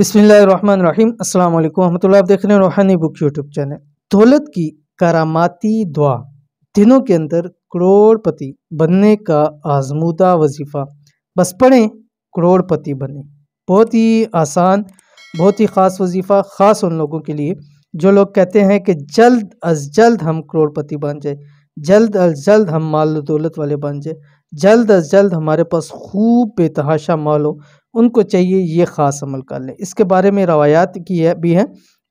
बिसमीम अल्लाम आप देख रहे हैं रोहानी बुक यूट्यूब चैनल दौलत की करामाती दुआ दिनों के अंदर करोड़पति बनने का आजमूदा वजीफ़ा बस पढ़ें करोड़पति बने बहुत ही आसान बहुत ही ख़ास वजीफ़ा ख़ास उन लोगों के लिए जो लोग कहते हैं कि जल्द अज जल्द हम करोड़पति बन जाए जल्द अज जल्द हम माल दौलत वाले बन जाए जल्द अज जल्द हमारे पास खूब बेतहाशा माल हो उनको चाहिए ये ख़ास अमल कर लें इसके बारे में रवायात की है भी है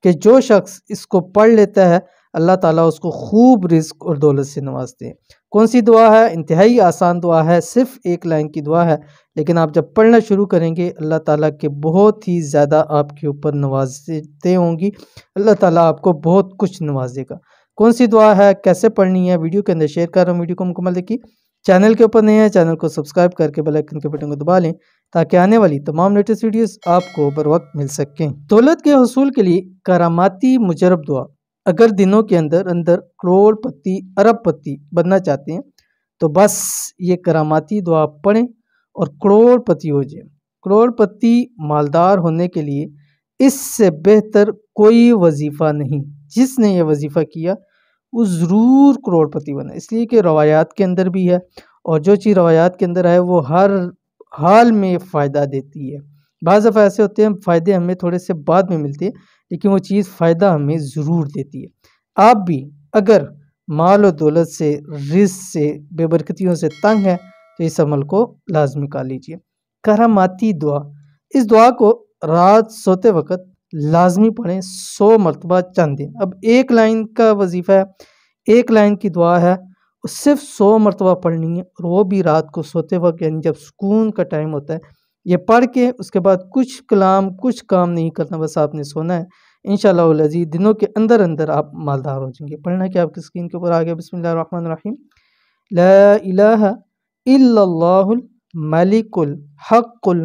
कि जो शख्स इसको पढ़ लेता है अल्लाह ताला उसको खूब रिस्क और दौलत से नवाजते हैं कौन सी दुआ है इंतहाई आसान दुआ है सिर्फ एक लाइन की दुआ है लेकिन आप जब पढ़ना शुरू करेंगे अल्लाह ताला के बहुत ही ज़्यादा आपके ऊपर नवाजते होंगी अल्लाह ताला आपको बहुत कुछ नवाजेगा कौन सी दुआ है कैसे पढ़नी है वीडियो के अंदर शेयर कर रहा हूँ वीडियो को मुकम्मल देखिए चैनल के ऊपर नहीं है चैनल को सब्सक्राइब करके बेल आइकन के बटन को दबा लें ताकि आने वाली तमाम लेटेस्ट वीडियोस आपको बर वक्त मिल सकें दौलत के हसूल के लिए करामाती मुजरब दुआ अगर दिनों के अंदर अंदर करोड़पति अरबपति बनना चाहते हैं तो बस ये करामाती दुआ पढ़ें और करोड़पति हो जाए करोड़पति मालदार होने के लिए इससे बेहतर कोई वजीफ़ा नहीं जिसने ये वजीफ़ा किया वो ज़रूर करोड़पति बना इसलिए कि रवायात के अंदर भी है और जो चीज़ रवायात के अंदर है वो हर हाल में फ़ायदा देती है बज़ दफ़ा ऐसे होते हैं फ़ायदे हमें थोड़े से बाद में मिलते हैं लेकिन वो चीज़ फ़ायदा हमें ज़रूर देती है आप भी अगर माल और दौलत से रिस से बेबरकतियों से तंग है तो इस अमल को लाजमी कर लीजिए करामाती दुआ इस दुआ को रात सोते वक्त लाजमी पढ़ें सौ मरतबा चंद दिन अब एक लाइन का वजीफ़ा है एक लाइन की दुआ है सिर्फ सौ मरतबा पढ़नी है और वो भी रात को सोते वक्त यानी जब सुकून का टाइम होता है ये पढ़ के उसके बाद कुछ कलाम कुछ काम नहीं करना बस आपने सोना है इन शजी दिनों के अंदर अंदर आप मालदार हो जाएंगे पढ़ना क्या आपकी स्क्रीन के ऊपर आ गया बसमीम लाला मलिकुल हक़ुल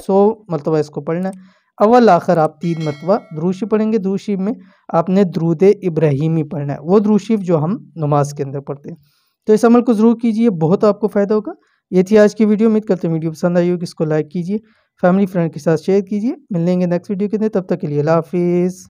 सो मरतबा इसको पढ़ना है अव्वल आखिर आप तीन मरतबा द्रूशी पढ़ेंगे द्रूशी में आपने द्रूद इब्राहिमी पढ़ना है वो द्रूशी जो हम नमाज के अंदर पढ़ते हैं तो इस अमल को ज़रूर कीजिए बहुत आपको फ़ायदा होगा ये थी आज की वीडियो उम्मीद करते हैं वीडियो पसंद आई होगी इसको लाइक कीजिए फैमिली फ्रेंड के साथ शेयर कीजिए मिलेंगे नेक्स्ट वीडियो के अंदर तब तक के लिए हाफिज़